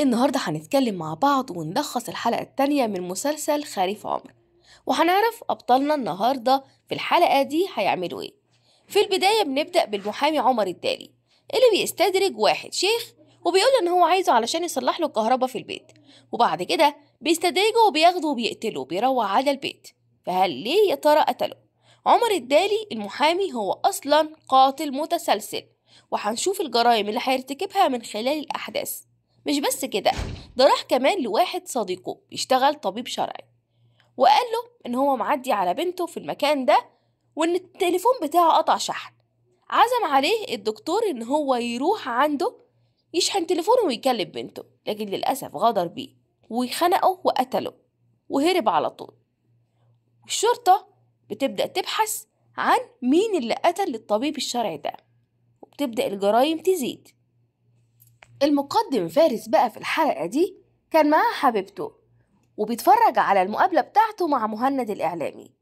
النهاردة هنتكلم مع بعض ونلخص الحلقة التانية من مسلسل خريف عمر وهنعرف أبطالنا النهاردة في الحلقة دي هيعملوا إيه في البداية بنبدأ بالمحامي عمر الدالي اللي بيستدرج واحد شيخ وبيقول ان هو عايزه علشان يصلح له الكهرباء في البيت وبعد كده بيستدرجه وبياخده وبيقتله وبيروح على البيت فهل ليه يا ترى قتله عمر الدالي المحامي هو اصلا قاتل متسلسل وهنشوف الجرائم اللي هيرتكبها من خلال الاحداث مش بس كده ده راح كمان لواحد صديقه بيشتغل طبيب شرعي وقال له ان هو معدي على بنته في المكان ده وان التليفون بتاعه قطع شحن عزم عليه الدكتور ان هو يروح عنده يشحن تليفونه ويكلم بنته لكن للاسف غدر بيه وخنقه وقتله وهرب على طول الشرطه بتبدا تبحث عن مين اللي قتل الطبيب الشرعي ده وبتبدا الجرايم تزيد المقدم فارس بقى في الحلقة دي كان معاه حبيبته وبيتفرج على المقابلة بتاعته مع مهند الإعلامي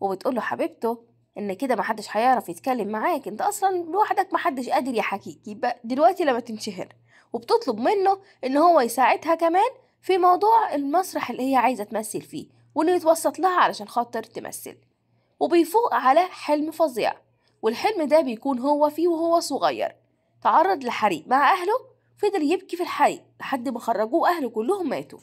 وبتقوله حبيبته إن كده محدش هيعرف يتكلم معاك أنت أصلا لوحدك محدش قادر يحكيك يبقى دلوقتي لما تنشهر وبتطلب منه إن هو يساعدها كمان في موضوع المسرح اللي هي عايزة تمثل فيه وإنه يتوسط لها علشان خاطر تمثل وبيفوق على حلم فظيع والحلم ده بيكون هو فيه وهو صغير تعرض لحريق مع أهله فضل يبكي في الحي لحد ما خرجوه أهله كلهم ماتوا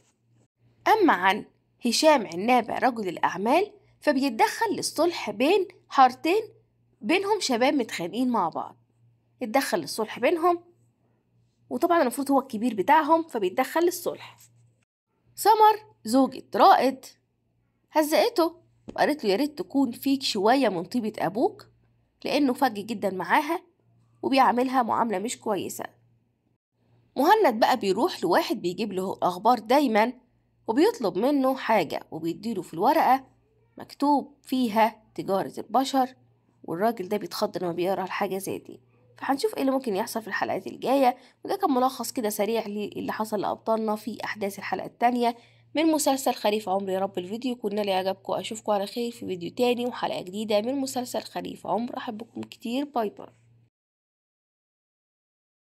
أما عن هشام عنابة رجل الأعمال فبيتدخل للصلح بين حارتين بينهم شباب متخانقين مع بعض اتدخل للصلح بينهم وطبعا المفروض هو الكبير بتاعهم فبيتدخل للصلح سمر زوجة رائد هزقته وقالت له يا ريت تكون فيك شوية من طيبة أبوك لأنه فج جدا معاها وبيعاملها معاملة مش كويسة مهند بقى بيروح لواحد بيجيب له الأخبار دايما وبيطلب منه حاجة وبيديله في الورقة مكتوب فيها تجارة البشر والراجل ده بيتخض لما بيقرا الحاجة زي دي فهنشوف ايه اللي ممكن يحصل في الحلقات الجاية وده كان ملخص كده سريع للي حصل لأبطالنا في أحداث الحلقة التانية من مسلسل خريف عمر يا رب الفيديو كنا لي عجبكم أشوفكم على خير في فيديو تاني وحلقة جديدة من مسلسل خريف عمر أحبكم كتير باي باي